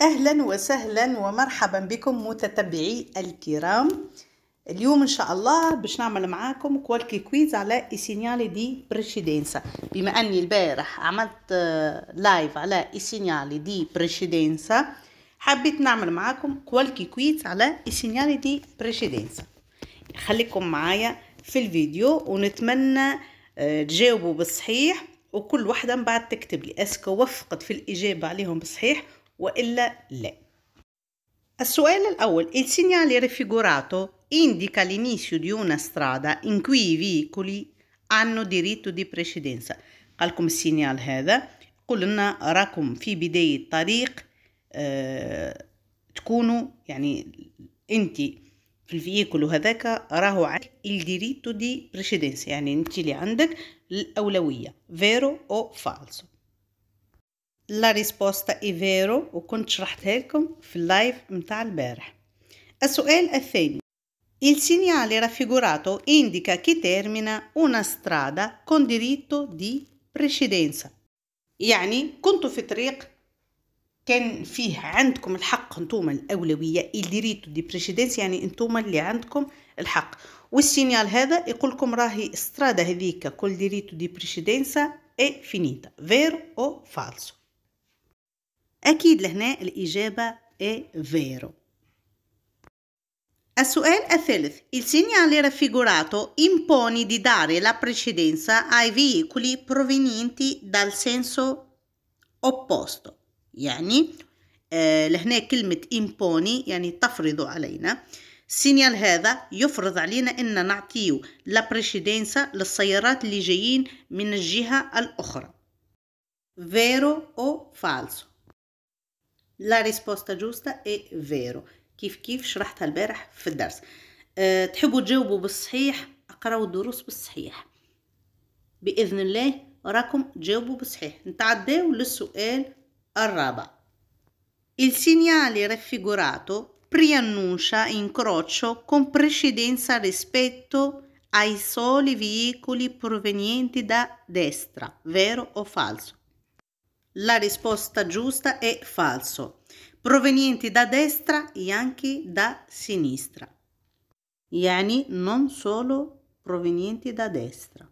اهلا وسهلا ومرحبا بكم متتبعي الكرام اليوم ان شاء الله باش نعمل معاكم كوالكي كويز على ايسينيالي دي بريشيدينسا بما اني البارح عملت لايف آه، على ايسينيالي دي بريشيدينسا حبيت نعمل معاكم كوالكي كويز على ايسينيالي دي بريشيدينسا خليكم معايا في الفيديو ونتمنى آه، تجاوبوا بالصحيح وكل واحدة من بعد تكتب لي اسكو وفقت في الإجابة عليهم بصحيح وإلا لا السؤال الأول il segnale raffigurato indica l'inizio di una strada in cui i veicoli hanno diritto di precedenza قالكم السينيال هذا قلنا راكم في بداية طريق أه تكونوا يعني انت في الفييكول وهذاك راهو عندك الديريتو دي بريسيدنس يعني انت اللي عندك الاولويه فيرو او فالسو لا ريسبوستا اي فيرو وكنت شرحتها لكم في اللايف متاع البارح السؤال الثاني Il segnale raffigurato indica che termina una strada con diritto di precedenza يعني كنتوا في طريق كان فيه عندكم الحق نتوما الأولوية الديريتو دي بريشيدنس يعني نتوما اللي عندكم الحق والسينيال هذا يقول لكم راهي استرادا هذيك كل ديريتو دي بريشيدنسا اي فينيتا فيرو او فالسو أكيد لهنا الإجابة إي فيرو السؤال الثالث il segnale raffigurato impone di dare la precedenza ai veicoli provenienti dal senso opposto يعني آه لهنا كلمة إمبوني يعني تفرض علينا السينيال هذا يفرض علينا ان نعطيه لا بريسيدنسا للسيارات اللي جايين من الجهة الاخرى vero o falso لا ريسبوستا جوستا اي فيرو كيف كيف شرحتها البارح في الدرس أه تحبوا تجاوبوا بالصحيح اقراو الدروس بالصحيح باذن الله راكم تجاوبوا بالصحيح نتعداو للسؤال الرابع Il segnale raffigurato preannuncia incrocio con precedenza rispetto ai soli veicoli provenienti da destra, vero o falso? La risposta giusta è falso. Provenienti da destra e anche da sinistra. يعني non solo provenienti da destra.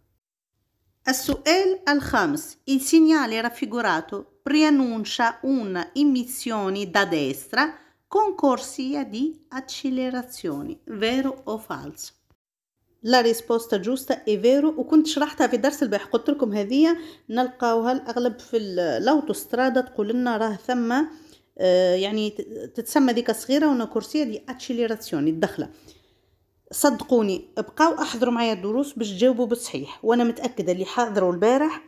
al الخامس Il segnale raffigurato preannuncia una immissione da destra con corsia di accelerazioni, vero o falso? لا ريسبوستا جوستا اي فيرو وكنت شرحتها في درس البارح قلت لكم هذه نلقاوها الاغلب في الاوتوسترادا تقول لنا راه ثم آه، يعني تتسمى ديك صغيره ونا كورسيه دي اتشيليراسيون الدخله صدقوني بقاو احضروا معايا الدروس باش تجاوبوا بالصحيح وانا متاكده اللي حضروا البارح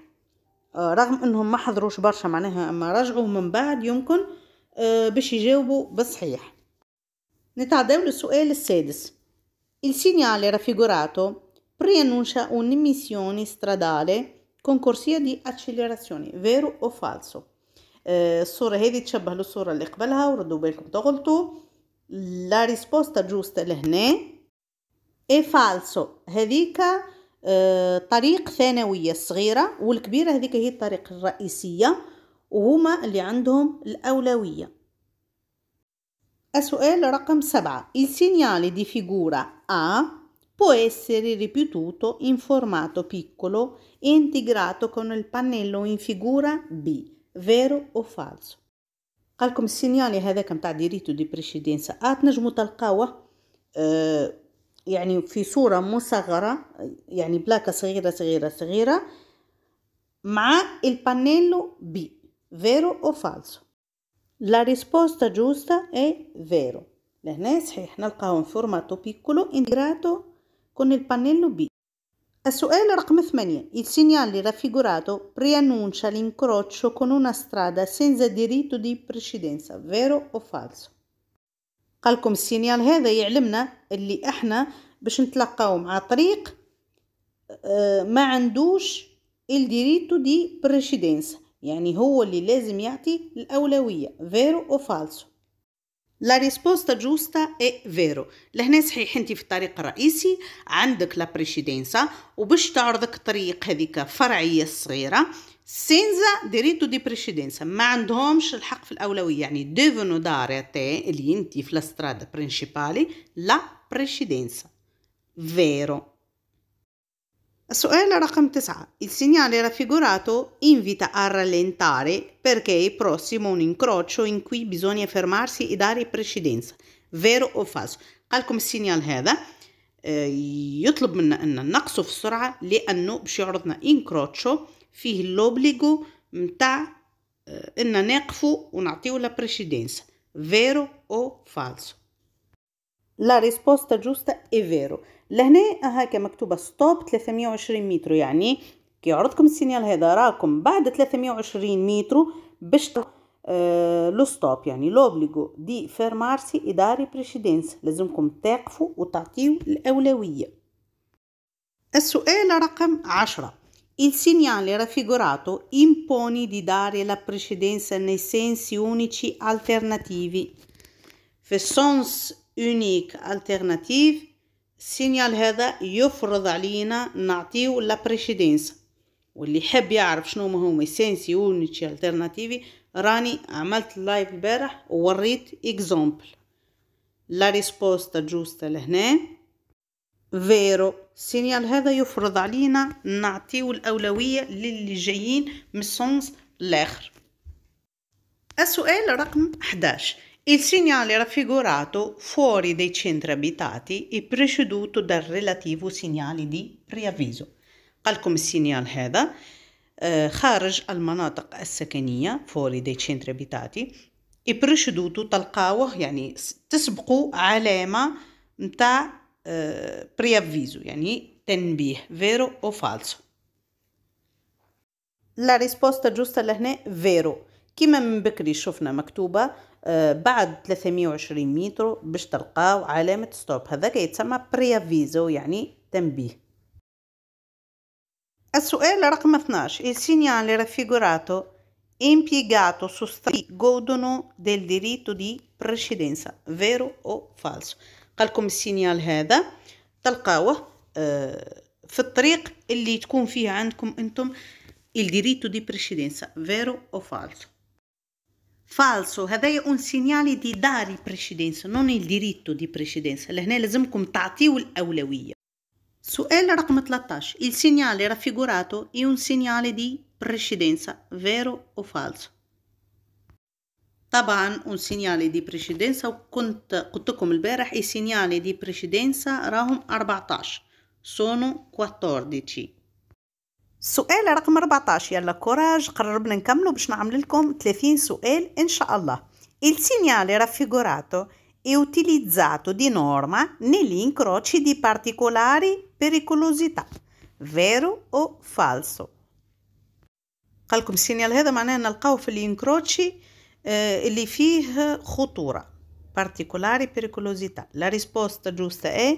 آه، رغم انهم ما حضروش برشا معناها اما رجعوا من بعد يمكن آه، باش يجاوبوا بالصحيح نتعداو للسؤال السادس Il segnale raffigurato preannuncia un'emissione stradale con corsia di accelerazione, vero o falso. الصورة هذه تشبه للصورة اللي قبلها وردوا بالكم تغلطوا لا ريسبوستا جوست لهنا اي فالسو هذيك طريق ثانوية الصغيرة والكبيرة هذيك هي الطريق الرئيسية وهما اللي عندهم الأولوية السؤال رقم 7. Il segnale di figura A può essere ripetuto in formato piccolo e integrato con il pannello in figura B, vero o falso? قالكم السينيالي هذاك نتاع ديريتو دي بريسيدينسا ا تنجمو تلقاوه آه يعني في صورة مصغرة يعني بلاكة صغيرة صغيرة صغيرة مع البانيلو بي فيرو او فالسو la risposta giusta è vero. لهنا صحيح eh, in formato piccolo integrato con il pannello B. السؤال رقم 8 il segnale raffigurato preannuncia l'incrocio con una strada senza diritto di precedenza vero o falso قالكم السينيال هذا يعلمنا اللي احنا باش نتلاقاو مع طريق ما عندوش il diritto di precedenza يعني هو اللي لازم يعطي الأولوية فيرو أو فالسو لا ريسبوستا جوستا اي فيرو لهنا صحيح انت في الطريق الرئيسي عندك لا بريسيدينسا وباش تعرضك الطريق هذيك فرعيه صغيره سينزا ديريتو دي بريسيدينسا ما عندهمش الحق في الاولويه يعني ديفونو داريتي اللي انت في لاستراد برينسيبالي لا بريسيدينسا فيرو Suella raqam 9. Il segnale raffigurato invita a rallentare perché è prossimo un incrocio in cui bisogna fermarsi e dare precedenza. Vero o falso? قالكم السينيال هذا يطلب منا ان نقصوا في السرعه لانه باش يعرضنا انكروتشو فيه لوبليغو متاع ان نقفوا ونعطيو لا بريسيدنس فيرو او فالسو لا ريسبوستا جوستا اي فيرو لهنا هاكا مكتوبه ستوب 320 متر يعني كي يعرضكم السينيال هذا راكم بعد 320 متر باش آه لو ستوب يعني لوبليغو دي فيرمارسي اداري بريسيدنس لازمكم توقفوا وتعطيو الاولويه السؤال رقم عشرة Il segnale raffigurato impone di dare la precedenza nei sensi unici alternativi. Fessons اونيك التيرناتيف السينيال هذا يفرض علينا نعطيه لا بريسيدنس واللي يحب يعرف شنو ما هما سينسي اونيك الترناتيفي راني عملت لايف البارح ووريت اكزومبل لا ريسبوست جوستا لهنا فيرو السينيال هذا يفرض علينا نعطيه الأولوية للي جايين من السونس الآخر السؤال رقم 11 Il segnale raffigurato fuori dei centri abitati è preceduto dal relativo segnale di riavviso. قال لكم السينيال هذا خارج المناطق السكنية فوري دي centri abitati e preceduto dal تلقاوه يعني تسبقوا علامة متاع preavviso يعني تنبيه vero o falso La risposta giusta لهنا vero كما من بكري شفنا مكتوبة آه، بعد 320 متر باش تلقاو علامة ستوب هذا كيتسمى بريافيزو يعني تنبيه السؤال رقم 12 السينيال segnale raffigurato impiegato su strati godono del diritto di precedenza vero o falso قالكم السينيال هذا تلقاوه في الطريق اللي تكون فيه عندكم انتم il diritto di precedenza vero o falso فالسو هذايا اون سينيالي دي داري بريسيدنس نون الديريتو دي بريسيدنس لهنا لازمكم تعطيو الاولويه سؤال رقم 13 il segnale raffigurato è un segnale di precedenza vero o falso طبعا un segnale di precedenza وكنت قلت لكم البارح i segnali di precedenza راهم 14 sono 14 السؤال رقم 14 يلا كوراج قربنا نكملو باش نعمل لكم 30 سؤال ان شاء الله il segnale raffigurato è utilizzato di norma negli incroci di particolari pericolosità vero o falso قالكم السينيال هذا معناه نلقاو في الانكروتشي اللي فيه خطوره particolari pericolosità la risposta giusta è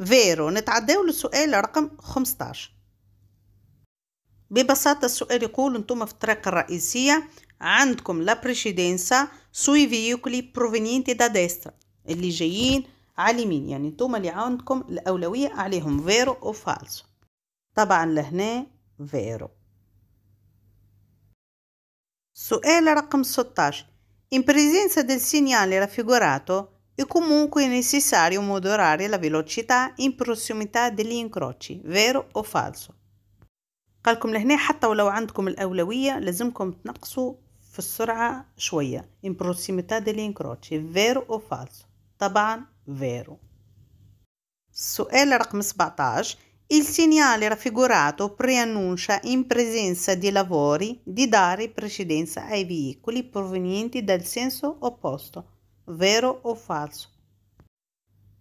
vero نتعداو للسؤال رقم 15 ببساطة السؤال يقول انتم في الطريقة الرئيسية عندكم لا بريسيدنسا سوي فييكولي بروفينينتي دا ديسترا اللي جايين على اليمين يعني انتم اللي عندكم الأولوية عليهم فيرو أو فالسو طبعا لهنا فيرو Suele raqm 16. In presenza del segnale raffigurato è comunque necessario modulare la velocità in prossimità degli incroci, vero o falso. قالكم لهنا حتى ولو عندكم الأولوية لازمكم تنقصوا في السرعة شوية in prossimità dell'incrocio فيرو أو falso طبعا فيرو السؤال رقم 17 Il segnale raffigurato preannuncia in presenza di lavori di dare precedenza ai veicoli provenienti dal senso opposto, vero o falso.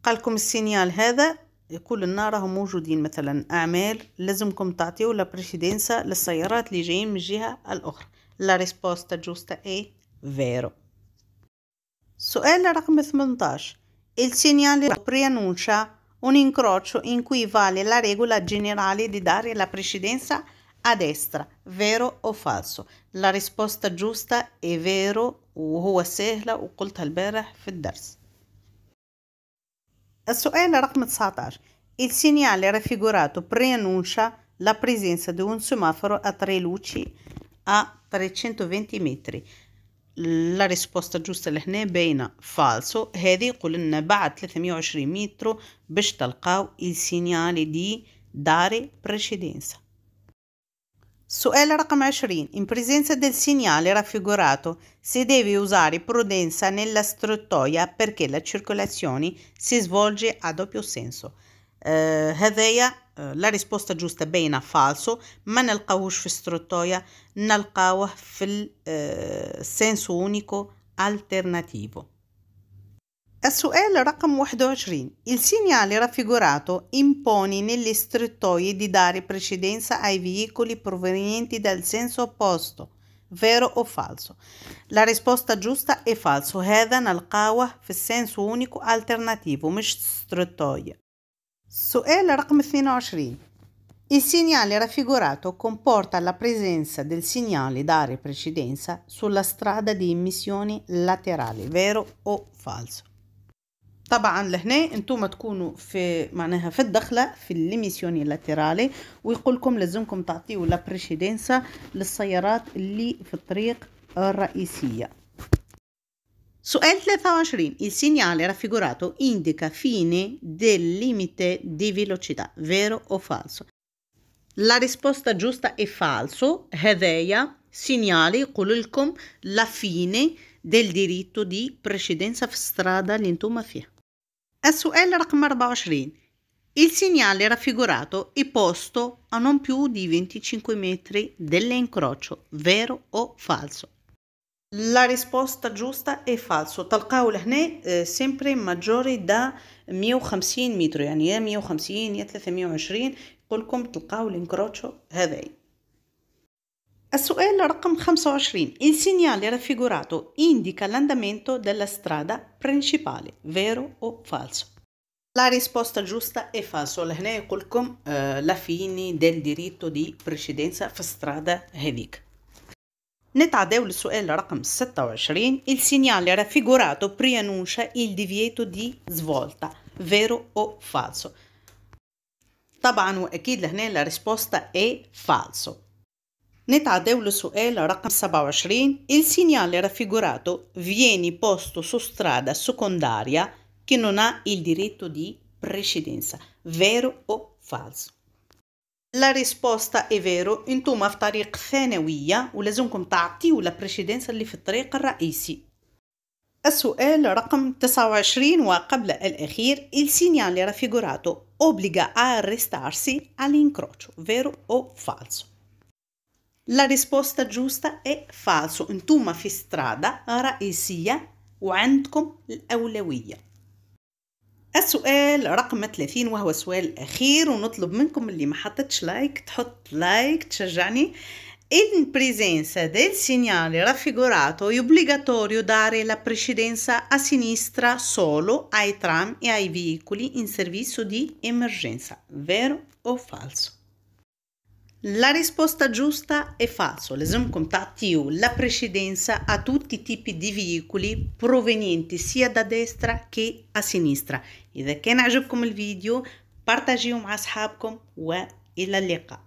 قالكم السينيال هذا كلنا راهم موجودين مثلا اعمال لازمكم تعطيو لا بريسيدنسا للسيارات اللي جايين من الجهه الاخرى لا ريسبوستا جوستا اي فيرو سؤال رقم 18 il segnale preannuncia un incrocio in cui vale la regola generale di dare la precedenza a destra, vero o falso. La risposta giusta è vero وهو سهلة وقلتها البارح في الدرس السؤال رقم 19 Il segnale raffigurato preannuncia la presenza di un semaforo a tre luci a 320 metri. لا ريسبوست جوست لهنا باينه فالسو هذه يقول لنا بعد 320 متر باش تلقاو السينيالي دي داري بريسيدينسا Su'el raqam 20. In presenza del segnale raffigurato si deve usare prudenza nella strettoia perché la circolazione si svolge a doppio senso. هذايا لا ريسبوستا جوستا باينه فالسو ما نلقاوهش في الستروتويا نلقاوه في senso unico alternativo السؤال رقم 21 il segnale raffigurato impone nelle strettoie di dare precedenza ai veicoli provenienti dal senso opposto vero o falso la risposta giusta è falso هذا نلقاوه في senso unico alternativo مش strettoie السؤال رقم 22 il segnale raffigurato comporta la presenza del segnale dare precedenza sulla strada di emissioni laterali, vero o falso. طبعا لهنا انتم تكونوا في معناها في الدخله في الليميسيوني لاتيرالي ويقول لكم لازمكم تعطيو لا بريشيدنسا للسيارات اللي في الطريق الرئيسيه سؤال 23. Il segnale raffigurato indica fine del limite di velocità, vero o falso? La risposta giusta è falso. هذايا segnale يقول لكم la fine del diritto di precedenza في الstrada اللي انتم فيها. السؤال رقم 24 il segnale raffigurato è posto a non più di 25 metri dell'incrocio, vero o falso? La risposta giusta è falso تلقاو لهنا eh, sempre maggiore da 150 متر يعني يا 150 يا 320 يقول لكم تلقاو الانكروتشو هذايا السؤال رقم 25 Il segnale raffigurato indica l'andamento della strada principale vero o falso? La risposta giusta è falso لهنا يقول لكم la fine del diritto di precedenza في الstrada هذيك نتعداو للسؤال رقم 26 Il segnale raffigurato preannuncia il divieto di svolta vero o falso طبعا واكيد لهنا la risposta è falso Notadeu il su'el raqam sabawashrin, il segnale raffigurato viene posto su strada secondaria che non ha il diritto di precedenza, vero o falso. La risposta è vero, انتم في طريق ثانوية ولازمكم تعطيو لا بريسيدنس اللي في الطريق الرئيسي. السؤال رقم 29 وقبل الأخير il segnale raffigurato obbliga a arrestarsi all'incrocio, vero o falso. La risposta giusta è falso In انتم في استرادة رئيسية وعندكم الأولوية السؤال رقم 30 وهو السؤال الأخير ونطلب منكم اللي ما حطتش لايك تحط لايك تشجعني In presenza del segnale raffigurato è obbligatorio dare la precedenza a sinistra solo ai tram e ai veicoli in servizio di emergenza. Vero o falso? La risposta giusta è falso. L'esame contatti U, la precedenza a tutti i tipi di veicoli provenienti sia da destra che a sinistra. إذا كان عجبكم الفيديو بارتاجيو مع أصحابكم وإلى اللقاء